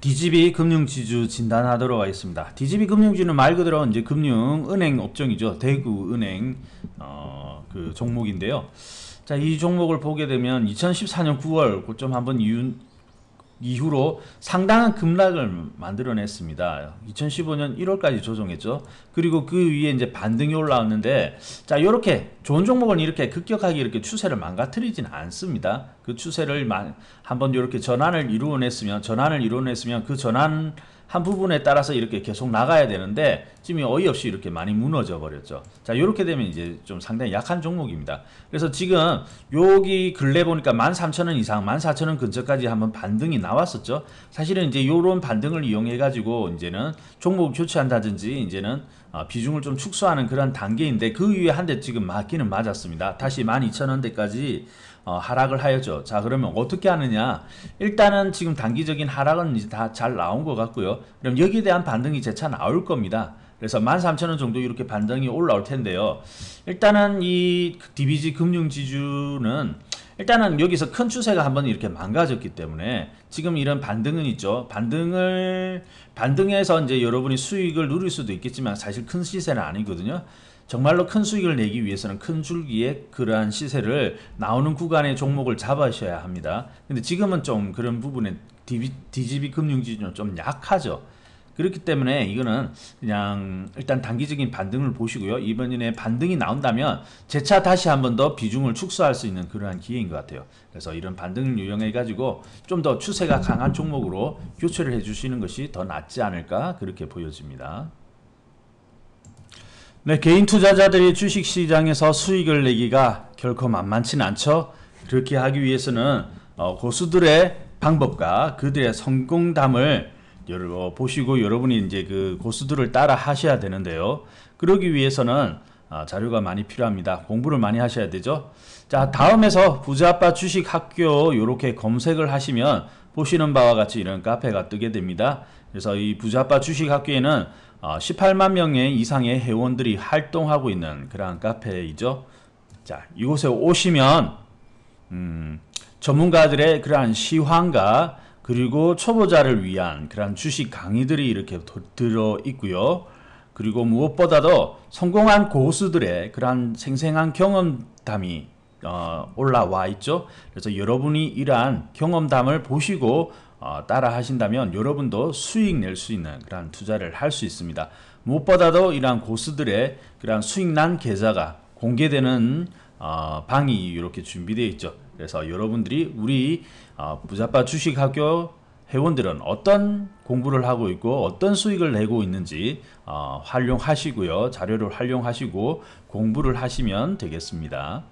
DGB 금융지주 진단하도록 하겠습니다. DGB 금융지주는 말 그대로 이제 금융 은행 업종이죠. 대구 은행 어, 그 종목인데요. 자, 이 종목을 보게 되면 2014년 9월 고점 한번 이후로 상당한 급락을 만들어냈습니다. 2015년 1월까지 조정했죠. 그리고 그 위에 이제 반등이 올라왔는데 자 이렇게 좋은 종목은 이렇게 급격하게 이렇게 추세를 망가뜨리진 않습니다. 그 추세를 한번 이렇게 전환을 이루어냈으면 전환을 이루어냈으면 그 전환 한 부분에 따라서 이렇게 계속 나가야 되는데 지금 어이없이 이렇게 많이 무너져 버렸죠. 자 이렇게 되면 이제 좀 상당히 약한 종목입니다. 그래서 지금 여기 근래 보니까 13,000원 이상 14,000원 근처까지 한번 반등이 나왔었죠. 사실은 이제 이런 반등을 이용해 가지고 이제는 종목 교체한다든지 이제는 어, 비중을 좀 축소하는 그런 단계인데 그 위에 한 대 지금 맞기는 맞았습니다. 다시 12,000원대까지 어, 하락을 하였죠. 자 그러면 어떻게 하느냐 일단은 지금 단기적인 하락은 이제 다 잘 나온 것 같고요. 그럼 여기에 대한 반등이 재차 나올 겁니다. 그래서 13,000원 정도 이렇게 반등이 올라올 텐데요. 일단은 이 DBG 금융지주는 일단은 여기서 큰 추세가 한번 이렇게 망가졌기 때문에 지금 이런 반등은 있죠. 반등을 반등해서 이제 여러분이 수익을 누릴 수도 있겠지만 사실 큰 시세는 아니거든요. 정말로 큰 수익을 내기 위해서는 큰 줄기에 그러한 시세를 나오는 구간의 종목을 잡으셔야 합니다. 근데 지금은 좀 그런 부분에 d g b 금융지주는 좀 약하죠. 그렇기 때문에 이거는 그냥 일단 단기적인 반등을 보시고요. 이번에 반등이 나온다면 재차 다시 한 번 더 비중을 축소할 수 있는 그러한 기회인 것 같아요. 그래서 이런 반등을 유형해가지고 좀 더 추세가 강한 종목으로 교체를 해주시는 것이 더 낫지 않을까 그렇게 보여집니다. 네, 개인 투자자들이 주식시장에서 수익을 내기가 결코 만만치는 않죠. 그렇게 하기 위해서는 어, 고수들의 방법과 그들의 성공담을 여러, 보시고 여러분이 이제 그 고수들을 따라 하셔야 되는데요. 그러기 위해서는 아, 자료가 많이 필요합니다. 공부를 많이 하셔야 되죠. 자, 다음에서 부자아빠 주식학교 이렇게 검색을 하시면 보시는 바와 같이 이런 카페가 뜨게 됩니다. 그래서 이 부자빠 주식학교에는 18만 아, 명의 이상의 회원들이 활동하고 있는 그러 카페이죠. 자, 이곳에 오시면 음, 전문가들의 그러한 시황과 그리고 초보자를 위한 그러한 주식 강의들이 이렇게 들어 있고요. 그리고 무엇보다도 성공한 고수들의 그러한 생생한 경험담이 어, 올라와 있죠. 그래서 여러분이 이러한 경험담을 보시고 어, 따라 하신다면 여러분도 수익 낼 수 있는 그러한 투자를 할 수 있습니다. 무엇보다도 이러한 고수들의 그러한 수익난 계좌가 공개되는 어, 방이 이렇게 준비되어 있죠. 그래서 여러분들이 우리 어, 부자빠 주식학교 회원들은 어떤 공부를 하고 있고 어떤 수익을 내고 있는지 어, 활용하시고요. 자료를 활용하시고 공부를 하시면 되겠습니다.